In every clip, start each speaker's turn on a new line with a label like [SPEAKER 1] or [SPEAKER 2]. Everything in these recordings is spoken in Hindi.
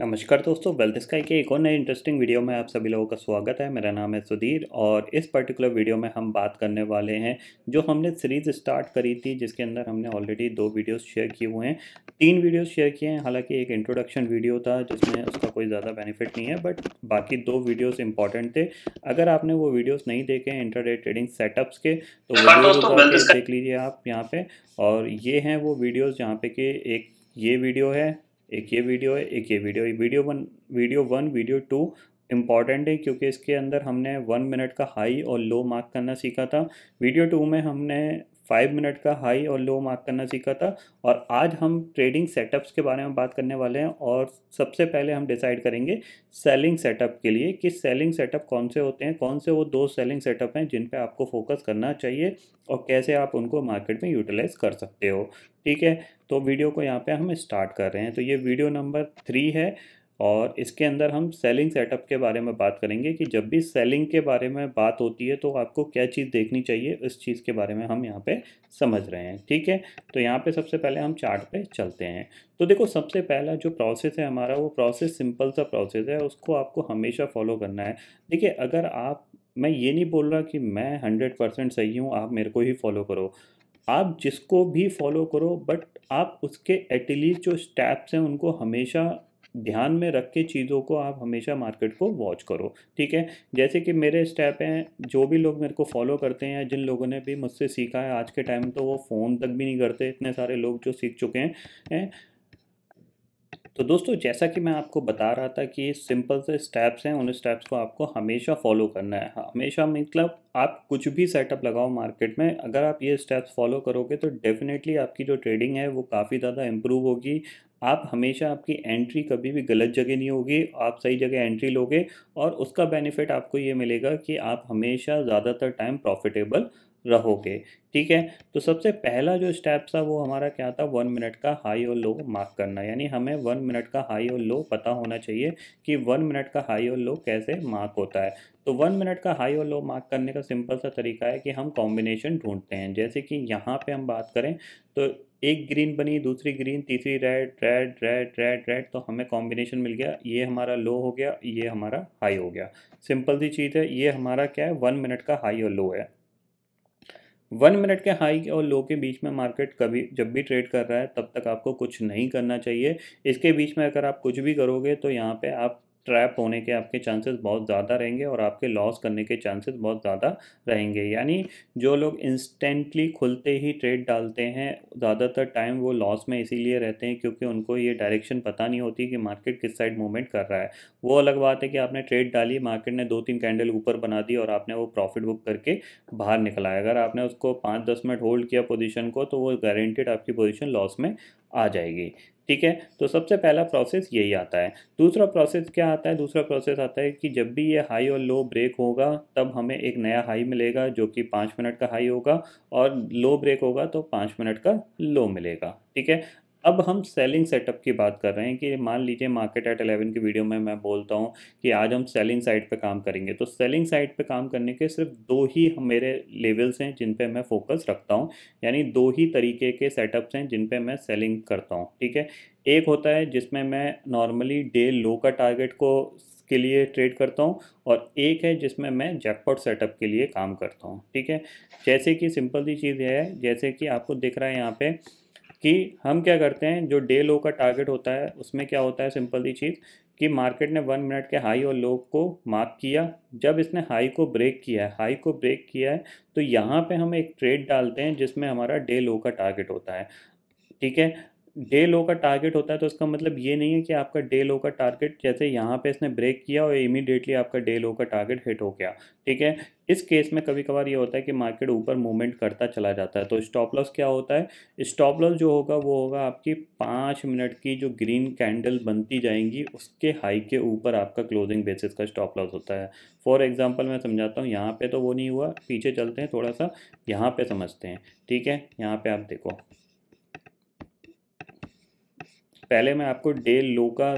[SPEAKER 1] नमस्कार दोस्तों वेल्थ स्काई के एक और नए इंटरेस्टिंग वीडियो में आप सभी लोगों का स्वागत है मेरा नाम है सुधीर और इस पर्टिकुलर वीडियो में हम बात करने वाले हैं जो हमने सीरीज़ स्टार्ट करी थी जिसके अंदर हमने ऑलरेडी दो वीडियोस शेयर किए हुए हैं तीन वीडियोस शेयर किए हैं हालांकि एक इंट्रोडक्शन वीडियो था जिसमें उसका कोई ज़्यादा बेनिफिट नहीं है बट बाकी दो वीडियोज़ इंपॉर्टेंट थे अगर आपने वो वीडियोज़ नहीं देखे इंटर ट्रेडिंग सेटअप्स के तो हाँ, देख लीजिए आप यहाँ पर और ये हैं वो वीडियोज़ जहाँ पे कि एक ये वीडियो है एक ये वीडियो है एक ये वीडियो है video one video one video two important है क्योंकि इसके अंदर हमने वन मिनट का हाई और लो मार्क करना सीखा था वीडियो टू में हमने फाइव मिनट का हाई और लो मार्क करना सीखा था और आज हम ट्रेडिंग सेटअप्स के बारे में बात करने वाले हैं और सबसे पहले हम डिसाइड करेंगे सेलिंग सेटअप के लिए कि सेलिंग सेटअप कौन से होते हैं कौन से वो दो सेलिंग सेटअप हैं जिन पे आपको फोकस करना चाहिए और कैसे आप उनको मार्केट में यूटिलाइज कर सकते हो ठीक है तो वीडियो को यहाँ पर हम स्टार्ट कर रहे हैं तो ये वीडियो नंबर थ्री है और इसके अंदर हम सेलिंग सेटअप के बारे में बात करेंगे कि जब भी सेलिंग के बारे में बात होती है तो आपको क्या चीज़ देखनी चाहिए इस चीज़ के बारे में हम यहाँ पे समझ रहे हैं ठीक है तो यहाँ पे सबसे पहले हम चार्ट पे चलते हैं तो देखो सबसे पहला जो प्रोसेस है हमारा वो प्रोसेस सिंपल सा प्रोसेस है उसको आपको हमेशा फॉलो करना है देखिए अगर आप मैं ये नहीं बोल रहा कि मैं हंड्रेड परसेंट सही हूँ आप मेरे को ही फॉलो करो आप जिसको भी फॉलो करो बट आप उसके एटलीस्ट जो स्टेप्स हैं उनको हमेशा ध्यान में रख के चीज़ों को आप हमेशा मार्केट को वॉच करो ठीक है जैसे कि मेरे स्टेप हैं जो भी लोग मेरे को फॉलो करते हैं जिन लोगों ने भी मुझसे सीखा है आज के टाइम तो वो फ़ोन तक भी नहीं करते इतने सारे लोग जो सीख चुके हैं है? तो दोस्तों जैसा कि मैं आपको बता रहा था कि सिंपल से स्टेप्स हैं उन स्टेप्स को आपको हमेशा फॉलो करना है हाँ, हमेशा मतलब आप कुछ भी सेटअप लगाओ मार्केट में अगर आप ये स्टेप्स फॉलो करोगे तो डेफिनेटली आपकी जो ट्रेडिंग है वो काफ़ी ज़्यादा इम्प्रूव होगी आप हमेशा आपकी एंट्री कभी भी गलत जगह नहीं होगी आप सही जगह एंट्री लोगे और उसका बेनिफिट आपको ये मिलेगा कि आप हमेशा ज़्यादातर टाइम प्रॉफिटेबल रहोगे ठीक है तो सबसे पहला जो स्टेप था वो हमारा क्या था वन मिनट का हाई और लो मार्क करना यानी हमें वन मिनट का हाई और लो पता होना चाहिए कि वन मिनट का हाई और लो कैसे मार्क होता है तो वन मिनट का हाई और लो मार्क करने का सिंपल सा तरीका है कि हम कॉम्बिनेशन ढूंढते हैं जैसे कि यहाँ पर हम बात करें तो एक ग्रीन बनी दूसरी ग्रीन तीसरी red red red red red तो हमें कॉम्बिनेशन मिल गया ये हमारा लो हो गया ये हमारा हाई हो गया सिंपल सी चीज़ है ये हमारा क्या है वन मिनट का हाई और लो है वन मिनट के हाई और लो के बीच में मार्केट कभी जब भी ट्रेड कर रहा है तब तक आपको कुछ नहीं करना चाहिए इसके बीच में अगर आप कुछ भी करोगे तो यहाँ पे आप ट्रैप होने के आपके चांसेस बहुत ज़्यादा रहेंगे और आपके लॉस करने के चांसेस बहुत ज़्यादा रहेंगे यानी जो लोग इंस्टेंटली खुलते ही ट्रेड डालते हैं ज़्यादातर टाइम वो लॉस में इसीलिए रहते हैं क्योंकि उनको ये डायरेक्शन पता नहीं होती कि मार्केट किस साइड मूवमेंट कर रहा है वो अलग बात है कि आपने ट्रेड डाली मार्केट ने दो तीन कैंडल ऊपर बना दी और आपने वो प्रॉफिट बुक करके बाहर निकलाया अगर आपने उसको पाँच दस मिनट होल्ड किया पोजिशन को तो वो गारंटेड आपकी पोजिशन लॉस में आ जाएगी ठीक है तो सबसे पहला प्रोसेस यही आता है दूसरा प्रोसेस क्या आता है दूसरा प्रोसेस आता है कि जब भी ये हाई और लो ब्रेक होगा तब हमें एक नया हाई मिलेगा जो कि पाँच मिनट का हाई होगा और लो ब्रेक होगा तो पाँच मिनट का लो मिलेगा ठीक है अब हम सेलिंग सेटअप की बात कर रहे हैं कि मान लीजिए मार्केट एट एलेवन की वीडियो में मैं बोलता हूँ कि आज हम सेलिंग साइड पे काम करेंगे तो सेलिंग साइड पे काम करने के सिर्फ दो ही मेरे लेवल्स हैं जिन पे मैं फोकस रखता हूँ यानी दो ही तरीके के सेटअप्स हैं जिन पे मैं सेलिंग करता हूँ ठीक है एक होता है जिसमें मैं नॉर्मली डे लो का टारगेट को के लिए ट्रेड करता हूँ और एक है जिसमें मैं जैकपॉट सेटअप के लिए काम करता हूँ ठीक है जैसे कि सिंपल सी चीज़ है जैसे कि आपको दिख रहा है यहाँ पर कि हम क्या करते हैं जो डे लो का टारगेट होता है उसमें क्या होता है सिंपल सी चीज़ कि मार्केट ने वन मिनट के हाई और लो को मार्क किया जब इसने हाई को ब्रेक किया है हाई को ब्रेक किया है तो यहाँ पे हम एक ट्रेड डालते हैं जिसमें हमारा डे लो का टारगेट होता है ठीक है डे लो का टारगेट होता है तो इसका मतलब ये नहीं है कि आपका डे लो का टारगेट जैसे यहाँ पे इसने ब्रेक किया और इमीडिएटली आपका डे लो का टारगेट हिट हो गया ठीक है इस केस में कभी कभार ये होता है कि मार्केट ऊपर मूवमेंट करता चला जाता है तो स्टॉप लॉस क्या होता है स्टॉप लॉस जो होगा वो होगा आपकी पाँच मिनट की जो ग्रीन कैंडल बनती जाएंगी उसके हाई के ऊपर आपका क्लोजिंग बेसिस का स्टॉप लॉस होता है फॉर एग्जाम्पल मैं समझाता हूँ यहाँ पर तो वो नहीं हुआ पीछे चलते हैं थोड़ा सा यहाँ पर समझते हैं ठीक है यहाँ पर आप देखो पहले मैं आपको डे लो का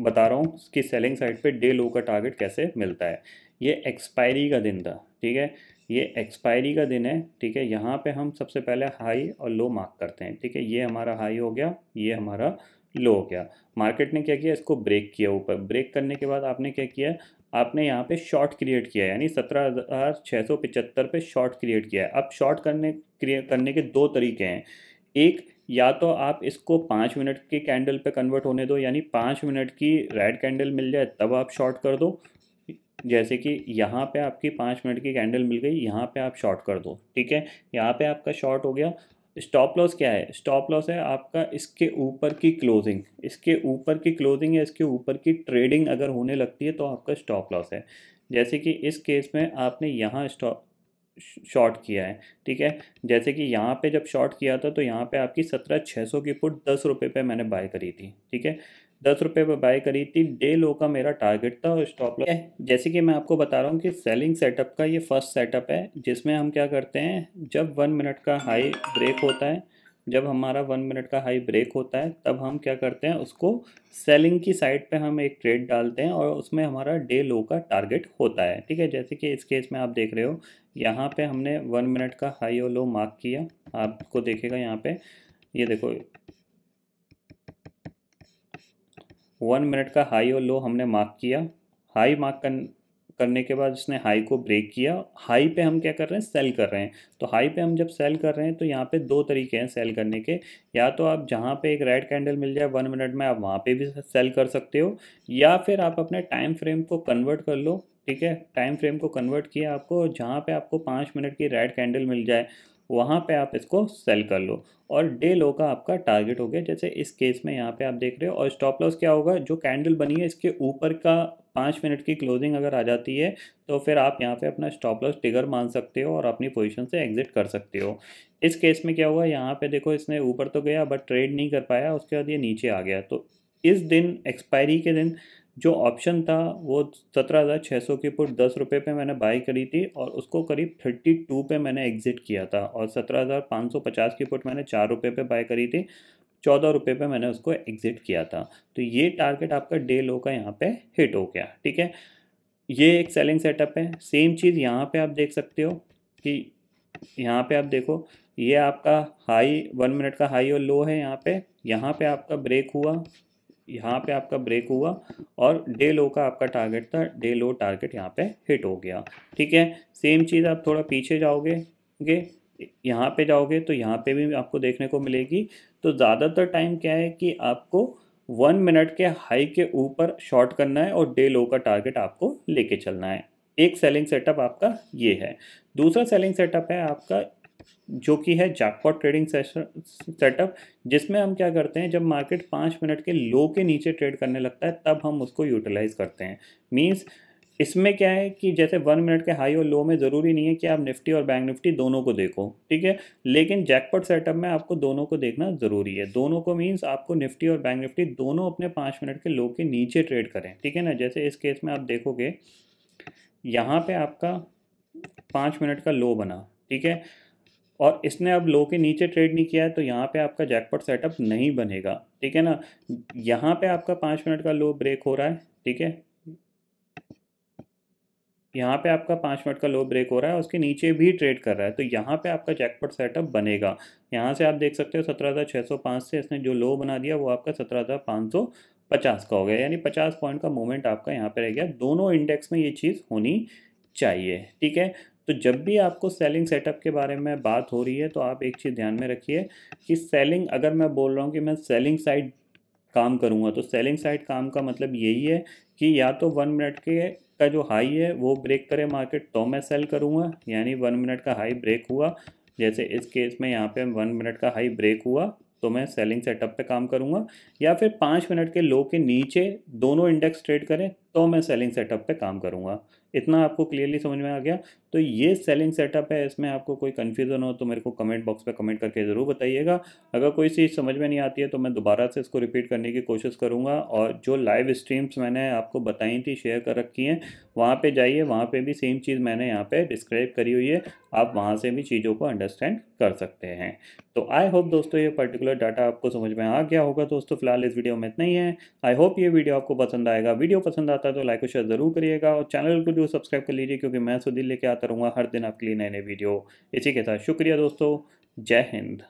[SPEAKER 1] बता रहा हूँ कि सेलिंग साइड पे डे लो का टारगेट कैसे मिलता है ये एक्सपायरी का दिन था ठीक है ये एक्सपायरी का दिन है ठीक है यहाँ पे हम सबसे पहले हाई और लो मार्क करते हैं ठीक है ये हमारा हाई हो गया ये हमारा लो हो गया मार्केट ने क्या किया इसको ब्रेक किया ऊपर ब्रेक करने के बाद आपने क्या किया आपने यहाँ पे शॉर्ट क्रिएट किया यानी सत्रह हज़ार छः सौ पिचहत्तर पर शॉर्ट क्रिएट किया है अब शॉर्ट करने क्रिएट करने के दो तरीके हैं एक या तो आप इसको पाँच मिनट के कैंडल पे कन्वर्ट होने दो यानी पाँच मिनट की रेड कैंडल मिल जाए तब आप शॉर्ट कर दो जैसे कि यहाँ पे आपकी पाँच मिनट की कैंडल मिल गई यहाँ पे आप शॉर्ट कर दो ठीक है यहाँ पे आपका शॉर्ट हो गया स्टॉप लॉस क्या है स्टॉप लॉस है आपका इसके ऊपर की क्लोजिंग इसके ऊपर की क्लोजिंग या इसके ऊपर की ट्रेडिंग अगर होने लगती है तो आपका स्टॉप लॉस है जैसे कि इस केस में आपने यहाँ स्टॉप शॉर्ट किया है ठीक है जैसे कि यहाँ पे जब शॉर्ट किया था तो यहाँ पे आपकी सत्रह छः सौ की पुट दस रुपये पर मैंने बाय करी थी ठीक है दस रुपये पर बाय करी थी डे लो का मेरा टारगेट था और स्टॉप लॉस जैसे कि मैं आपको बता रहा हूँ कि सेलिंग सेटअप का ये फर्स्ट सेटअप है जिसमें हम क्या करते हैं जब वन मिनट का हाई ब्रेक होता है जब हमारा वन मिनट का हाई ब्रेक होता है तब हम क्या करते हैं उसको सेलिंग की साइड पे हम एक ट्रेड डालते हैं और उसमें हमारा डे लो का टारगेट होता है ठीक है जैसे कि इस केस में आप देख रहे हो यहाँ पे हमने वन मिनट का हाई और लो मार्क किया आपको देखेगा यहाँ पे ये देखो वन मिनट का हाई और लो हमने मार्क किया हाई मार्क कर करने के बाद उसने हाई को ब्रेक किया हाई पे हम क्या कर रहे हैं सेल कर रहे हैं तो हाई पे हम जब सेल कर रहे हैं तो यहाँ पे दो तरीके हैं सेल करने के या तो आप जहाँ पे एक रेड कैंडल मिल जाए वन मिनट में आप वहाँ पे भी सेल कर सकते हो या फिर आप अपने टाइम फ्रेम को कन्वर्ट कर लो ठीक है टाइम फ्रेम को कन्वर्ट किया आपको जहाँ पे आपको पाँच मिनट की रेड कैंडल मिल जाए वहाँ पे आप इसको सेल कर लो और डे लो का आपका टारगेट हो गया जैसे इस केस में यहाँ पे आप देख रहे हो और स्टॉप लॉस क्या होगा जो कैंडल बनी है इसके ऊपर का पाँच मिनट की क्लोजिंग अगर आ जाती है तो फिर आप यहाँ पे अपना स्टॉप लॉस टिगर मान सकते हो और अपनी पोजीशन से एग्जिट कर सकते हो इस केस में क्या हुआ यहाँ पर देखो इसने ऊपर तो गया बट ट्रेड नहीं कर पाया उसके बाद ये नीचे आ गया तो इस दिन एक्सपायरी के दिन जो ऑप्शन था वो सत्रह हज़ार छः सौ की पुट दस रुपये पे मैंने बाई करी थी और उसको करीब थर्टी टू पर मैंने एग्ज़िट किया था और सत्रह हज़ार पाँच सौ पचास की पुट मैंने चार रुपये पर बाई करी थी चौदह रुपये पर मैंने उसको एग्ज़िट किया था तो ये टारगेट आपका डे लो का यहाँ पे हिट हो गया ठीक है ये एक सेलिंग सेटअप है सेम चीज़ यहाँ पे आप देख सकते हो कि यहाँ पे आप देखो ये आपका हाई वन मिनट का हाई और लो है यहाँ पे यहाँ पे आपका ब्रेक हुआ यहाँ पे आपका ब्रेक हुआ और डे लो का आपका टारगेट था डे लो टारगेट यहाँ पे हिट हो गया ठीक है सेम चीज़ आप थोड़ा पीछे जाओगे ओके यहाँ पे जाओगे तो यहाँ पे भी आपको देखने को मिलेगी तो ज़्यादातर टाइम क्या है कि आपको वन मिनट के हाई के ऊपर शॉर्ट करना है और डे लो का टारगेट आपको लेके चलना है एक सेलिंग सेटअप आपका ये है दूसरा सेलिंग सेटअप है आपका जो कि है जैकपॉट ट्रेडिंग सेशन सेटअप जिसमें हम क्या करते हैं जब मार्केट पाँच मिनट के लो के नीचे ट्रेड करने लगता है तब हम उसको यूटिलाइज़ करते हैं मीन्स इसमें क्या है कि जैसे वन मिनट के हाई और लो में ज़रूरी नहीं है कि आप निफ्टी और बैंक निफ्टी दोनों को देखो ठीक है लेकिन जैकपॉट सेटअप में आपको दोनों को देखना ज़रूरी है दोनों को मीन्स आपको निफ्टी और बैंक निफ्टी दोनों अपने पाँच मिनट के लो के नीचे ट्रेड करें ठीक है ना जैसे इस केस में आप देखोगे यहाँ पर आपका पाँच मिनट का लो बना ठीक है और इसने अब लो के नीचे ट्रेड नहीं किया है तो यहाँ पे आपका जैकपॉट सेटअप नहीं बनेगा ठीक है ना यहाँ पे आपका पाँच मिनट का लो ब्रेक हो रहा है ठीक है यहाँ पे आपका पाँच मिनट का लो ब्रेक हो रहा है उसके नीचे भी ट्रेड कर रहा है तो यहाँ पे आपका जैकपॉट सेटअप बनेगा यहाँ से आप देख सकते हो सत्रह हज़ार छः सौ पाँच से इसने जो लो बना दिया वो आपका सत्रह हज़ार पाँच सौ पचास का हो गया यानी पचास पॉइंट का मूवमेंट आपका यहाँ पे रह गया दोनों इंडेक्स में ये चीज़ होनी चाहिए ठीक है तो जब भी आपको सेलिंग सेटअप के बारे में बात हो रही है तो आप एक चीज़ ध्यान में रखिए कि सेलिंग अगर मैं बोल रहा हूँ कि मैं सेलिंग साइड काम करूँगा तो सेलिंग साइड काम का मतलब यही है कि या तो वन मिनट के का जो हाई है वो ब्रेक करे मार्केट तो मैं सेल करूँगा यानी वन मिनट का हाई ब्रेक हुआ जैसे इस केस में यहाँ पर वन मिनट का हाई ब्रेक हुआ तो मैं सेलिंग सेटअप पे काम करूँगा या फिर पाँच मिनट के लो के नीचे दोनों इंडेक्स ट्रेड करें तो मैं सेलिंग सेटअप पे काम करूँगा इतना आपको क्लियरली समझ में आ गया तो ये सेलिंग सेटअप है इसमें आपको कोई कन्फ्यूज़न हो तो मेरे को कमेंट बॉक्स पे कमेंट करके ज़रूर बताइएगा अगर कोई चीज़ समझ में नहीं आती है तो मैं दोबारा से इसको रिपीट करने की कोशिश करूँगा और जो लाइव स्ट्रीम्स मैंने आपको बताई थी शेयर कर रखी हैं वहाँ पर जाइए वहाँ पर भी सेम चीज़ मैंने यहाँ पर डिस्क्राइब करी हुई है आप वहाँ से भी चीज़ों को अंडरस्टैंड कर सकते हैं तो आई होप दोस्तों ये पर्टिकुलर डाटा आपको समझ में आ गया होगा दोस्तों फिलहाल इस वीडियो में इतना ही है आई होप ये वीडियो आपको पसंद आएगा वीडियो पसंद आता आता है तो लाइक और शेयर ज़रूर करिएगा और चैनल को जो सब्सक्राइब कर लीजिए क्योंकि मैं सुधीर लेके आता रहूँगा हर दिन आपके लिए नए नए वीडियो इसी के साथ शुक्रिया दोस्तों जय हिंद